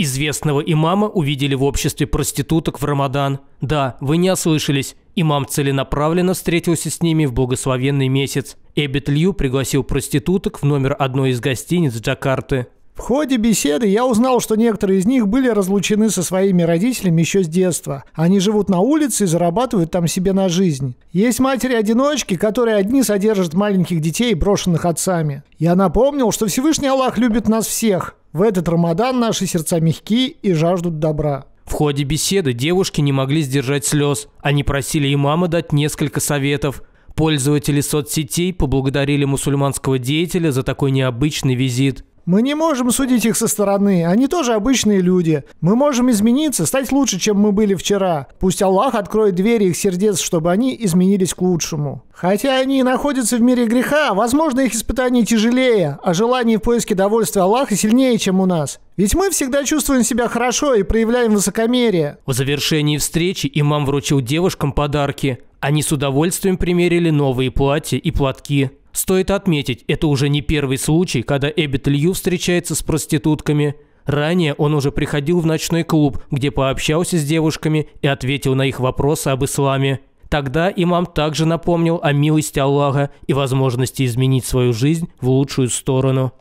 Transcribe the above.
Известного имама увидели в обществе проституток в Рамадан. Да, вы не ослышались. Имам целенаправленно встретился с ними в благословенный месяц. Эббет Лью пригласил проституток в номер одной из гостиниц Джакарты. В ходе беседы я узнал, что некоторые из них были разлучены со своими родителями еще с детства. Они живут на улице и зарабатывают там себе на жизнь. Есть матери-одиночки, которые одни содержат маленьких детей, брошенных отцами. Я напомнил, что Всевышний Аллах любит нас всех. В этот Рамадан наши сердца мягки и жаждут добра. В ходе беседы девушки не могли сдержать слез. Они просили имама дать несколько советов. Пользователи соцсетей поблагодарили мусульманского деятеля за такой необычный визит. Мы не можем судить их со стороны, они тоже обычные люди. Мы можем измениться, стать лучше, чем мы были вчера. Пусть Аллах откроет двери их сердец, чтобы они изменились к лучшему. Хотя они и находятся в мире греха, возможно, их испытания тяжелее, а желание в поиске довольствия Аллаха сильнее, чем у нас. Ведь мы всегда чувствуем себя хорошо и проявляем высокомерие. В завершении встречи имам вручил девушкам подарки. Они с удовольствием примерили новые платья и платки. Стоит отметить, это уже не первый случай, когда Эббит Лью встречается с проститутками. Ранее он уже приходил в ночной клуб, где пообщался с девушками и ответил на их вопросы об исламе. Тогда имам также напомнил о милости Аллаха и возможности изменить свою жизнь в лучшую сторону.